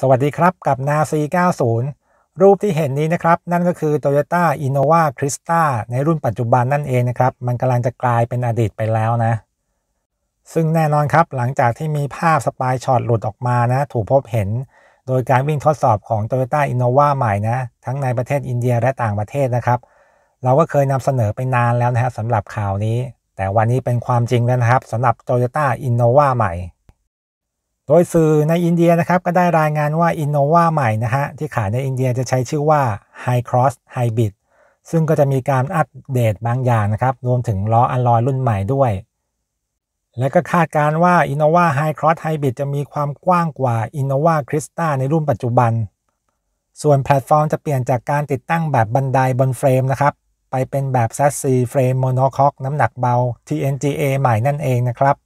สวัสดีครับกับนาซี90 รูปที่เห็นนี้นะครับ นั่นก็คือ Toyota Innova Crista ในรุ่นปัจจุบันนั่นเองนะครับ มันกำลังจะกลายเป็นอดีตไปแล้วนะ ซึ่งแน่นอนครับ หลังจากที่มีภาพสปายช็อตหลุดออกมานะถูกพบเห็นโดยการวิ่งทดสอบของ Toyota Innova ใหม่นะทั้งในประเทศอินเดียและต่างประเทศนะครับ เราก็เคยนำเสนอไปนานแล้วนะฮะสำหรับข่าวนี้ แต่วันนี้เป็นความจริงแล้วนะครับสำหรับ Toyota Innova ใหม่โดยสื่อในอินเดียนะครับก็ได้รายงานว่าอินโนวาใหม่นะฮะที่ขายในอินเดียจะใช้ชื่อว่า High Cross Hybrid ซึ่งก็จะมีการอัปเดตบางอย่างนะครับ รวมถึงล้ออัลลอยรุ่นใหม่ด้วย และก็คาดการว่า Innova High Cross Hybrid จะมีความกว้างกว่า Innova Krista ในรุ่นปัจจุบัน ส่วนแพลตฟอร์มจะเปลี่ยนจากการติดตั้งแบบบันไดบนเฟรมนะครับไปเป็นแบบซัสซีเฟรมโมโนคอกน้ำหนักเบา TNGA ใหม่นั่นเองนะครับ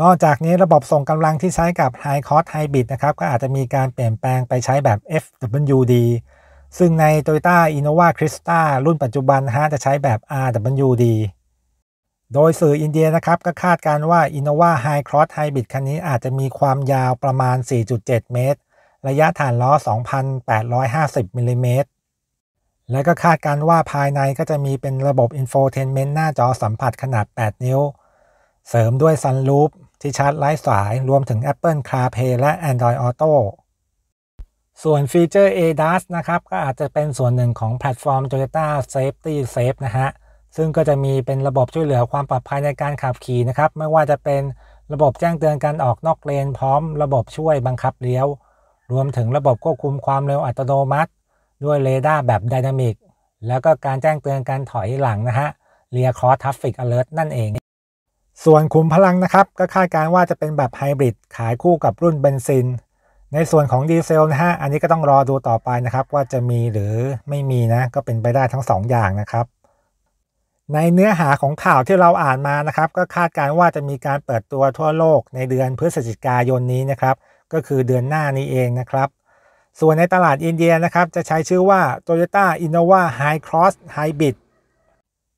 นอกจากนี้ระบบส่งกำลังที่ใช้กับ High Cost Hybrid นะครับก็อาจจะมีการเปลี่ยนแปลงไปใช้แบบ FWD ซึ่งใน Toyota Innova c r y s t a รุ่นปัจจุบันฮะจะใช้แบบ RWD โดยสื่ออินเดียนะครับก็คาดการว่า Innova High Cross Hybrid คันนี้อาจจะมีความยาวประมาณ 4.7 เมตร ระยะฐานล้อ 2,850มิลลิเมตรและก็คาดการว่าภายในก็จะมีเป็นระบบ Infotainment หน้าจอสัมผัสขนาด 8 นิ้ว เสริมด้วยซันรูปที่ชาร์จไร้สาย รวมถึง Apple CarPlay และ Android Auto ส่วนฟีเจอร์ ADAS นะครับ ก็อาจจะเป็นส่วนหนึ่งของแพลตฟอร์ม Toyota Safety Safe นะฮะ ซึ่งก็จะมีเป็นระบบช่วยเหลือความปลอดภัยในการขับขี่นะครับ ไม่ว่าจะเป็นระบบแจ้งเตือนการออกนอกเลนพร้อม ระบบช่วยบังคับเลี้ยว รวมถึงระบบควบคุมความเร็วอัตโนมัติด้วยเรดาร์แบบดินามิกแล้วก็การแจ้งเตือนการถอยหลังนะฮะเรียคอร์ทัฟฟิกอเลอร์นั่นเองส่วนขุมพลังนะครับก็คาดการว่าจะเป็นแบบไฮบริดขายคู่กับรุ่นเบนซิน ในส่วนของดีเซลนะฮะอันนี้ก็ต้องรอดูต่อไปนะครับว่าจะมีหรือไม่มีนะก็เป็นไปได้ทั้ง 2ออย่างนะครับในเนื้อหาของข่าวที่เราอ่านมานะครับก็คาดการว่าจะมีการเปิดตัวทั่วโลก ในเดือนพฤศจิกายนนี้นะครับก็คือเดือนหน้านี้เองนะครับส่วนในตลาดอินเดียนะครับจะใช้ชื่อว่า Toyota Innova High Cross Hybrid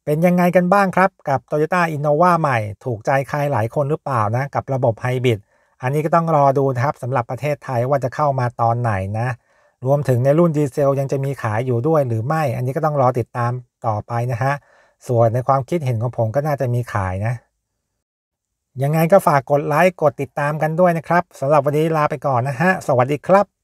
เป็นยังไงกันบ้างครับกับ Toyota Innova ใหม่ถูกใจใครหลายคนหรือเปล่านะ กับระบบไฮบริดอันนี้ก็ต้องรอดูนะครับสำหรับประเทศไทยว่าจะเข้ามาตอนไหนนะ รวมถึงในรุ่นดีเซลยังจะมีขายอยู่ด้วยหรือไม่อันนี้ก็ต้องรอติดตามต่อไปนะฮะ ส่วนในความคิดเห็นของผมก็น่าจะมีขายนะ ยังไงก็ฝากกดไลค์กดติดตามกันด้วยนะครับสำหรับวันนี้ลาไปก่อนนะฮะสวัสดีครับ